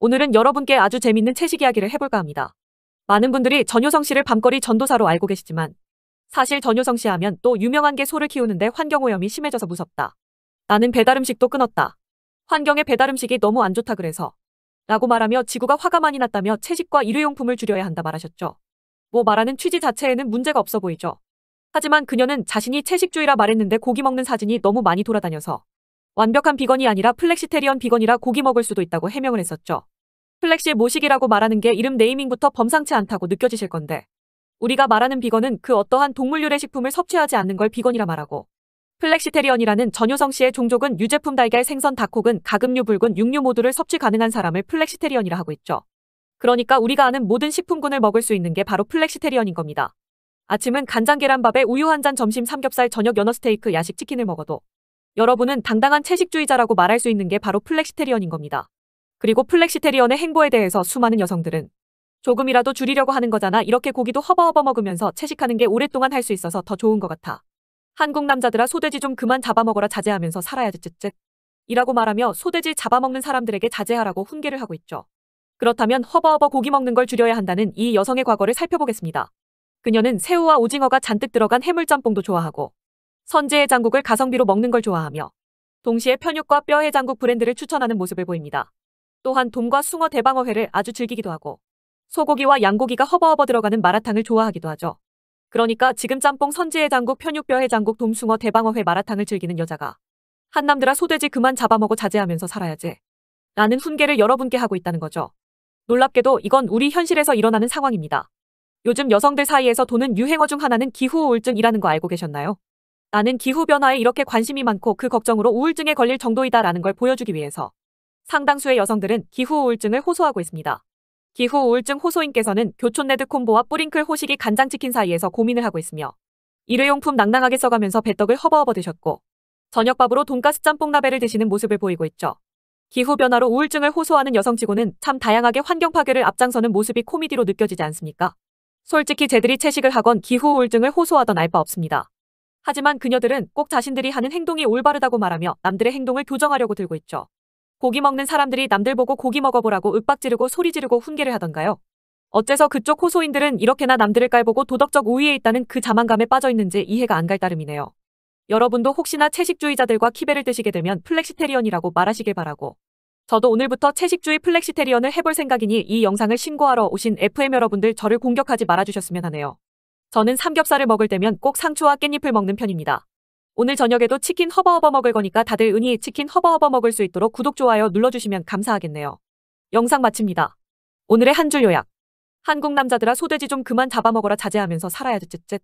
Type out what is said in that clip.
오늘은 여러분께 아주 재밌는 채식 이야기를 해볼까 합니다. 많은 분들이 전효성 씨를 밤거리 전도사로 알고 계시지만 사실 전효성 씨 하면 또 유명한 게 소를 키우는데 환경오염이 심해져서 무섭다. 나는 배달음식도 끊었다. 환경에 배달음식이 너무 안 좋다 그래서 라고 말하며 지구가 화가 많이 났다며 채식과 일회용품을 줄여야 한다 말하셨죠. 뭐 말하는 취지 자체에는 문제가 없어 보이죠. 하지만 그녀는 자신이 채식주의라 말했는데 고기 먹는 사진이 너무 많이 돌아다녀서 완벽한 비건이 아니라 플렉시테리언 비건이라 고기 먹을 수도 있다고 해명을 했었죠. 플렉시 모식이라고 말하는 게 이름 네이밍부터 범상치 않다고 느껴지실 건데 우리가 말하는 비건은 그 어떠한 동물 유래 식품을 섭취하지 않는 걸 비건이라 말하고 플렉시테리언이라는 전효성 씨의 종족은 유제품 달걀 생선 닭 혹은 가금류 붉은 육류 모두를 섭취 가능한 사람을 플렉시테리언이라 하고 있죠. 그러니까 우리가 아는 모든 식품군을 먹을 수 있는 게 바로 플렉시테리언인 겁니다. 아침은 간장 계란밥에 우유 한 잔 점심 삼겹살 저녁 연어 스테이크 야식 치킨을 먹어도 여러분은 당당한 채식주의자라고 말할 수 있는 게 바로 플렉시테리언인 겁니다. 그리고 플렉시테리언의 행보에 대해서 수많은 여성들은 조금이라도 줄이려고 하는 거잖아 이렇게 고기도 허버허버 먹으면서 채식하는 게 오랫동안 할 수 있어서 더 좋은 것 같아. 한국 남자들아 소돼지 좀 그만 잡아먹어라 자제하면서 살아야지 쯧쯧 이라고 말하며 소돼지 잡아먹는 사람들에게 자제하라고 훈계를 하고 있죠. 그렇다면 허버허버 고기 먹는 걸 줄여야 한다는 이 여성의 과거를 살펴보겠습니다. 그녀는 새우와 오징어가 잔뜩 들어간 해물짬뽕도 좋아하고 선지 해장국을 가성비로 먹는 걸 좋아하며 동시에 편육과 뼈 해장국 브랜드를 추천하는 모습을 보입니다. 또한 돔과 숭어 대방어회를 아주 즐기기도 하고 소고기와 양고기가 허버허버 들어가는 마라탕을 좋아하기도 하죠. 그러니까 지금 짬뽕 선지 해장국 편육뼈 해장국 돔숭어 대방어회 마라탕을 즐기는 여자가 한남들아 소돼지 그만 잡아먹어 자제하면서 살아야지. 라는 훈계를 여러분께 하고 있다는 거죠. 놀랍게도 이건 우리 현실에서 일어나는 상황입니다. 요즘 여성들 사이에서 도는 유행어 중 하나는 기후 우울증이라는 거 알고 계셨나요? 나는 기후변화에 이렇게 관심이 많고 그 걱정으로 우울증에 걸릴 정도이다라는 걸 보여주기 위해서 상당수의 여성들은 기후 우울증을 호소하고 있습니다. 기후 우울증 호소인께서는 교촌네드 콤보와 뿌링클 호식이 간장치킨 사이에서 고민을 하고 있으며 일회용품 낭낭하게 써가면서 배떡을 허버허버 드셨고 저녁밥으로 돈가스 짬뽕 라베를 드시는 모습을 보이고 있죠. 기후변화로 우울증을 호소하는 여성치고는 참 다양하게 환경 파괴를 앞장서는 모습이 코미디로 느껴지지 않습니까? 솔직히 제들이 채식을 하건 기후 우울증을 호소하던 알 바 없습니다. 하지만 그녀들은 꼭 자신들이 하는 행동이 올바르다고 말하며 남들의 행동을 교정하려고 들고 있죠. 고기 먹는 사람들이 남들 보고 고기 먹어보라고 윽박지르고 소리지르고 훈계를 하던가요. 어째서 그쪽 호소인들은 이렇게나 남들을 깔보고 도덕적 우위에 있다는 그 자만감에 빠져있는지 이해가 안 갈 따름이네요. 여러분도 혹시나 채식주의자들과 키베를 드시게 되면 플렉시테리언이라고 말하시길 바라고. 저도 오늘부터 채식주의 플렉시테리언을 해볼 생각이니 이 영상을 신고하러 오신 FM 여러분들 저를 공격하지 말아주셨으면 하네요. 저는 삼겹살을 먹을 때면 꼭 상추와 깻잎을 먹는 편입니다. 오늘 저녁에도 치킨 허버허버 먹을 거니까 다들 은희 치킨 허버허버 먹을 수 있도록 구독, 좋아요 눌러주시면 감사하겠네요. 영상 마칩니다. 오늘의 한 줄 요약. 한국 남자들아 소돼지 좀 그만 잡아먹어라 자제하면서 살아야 지 쯧쯧.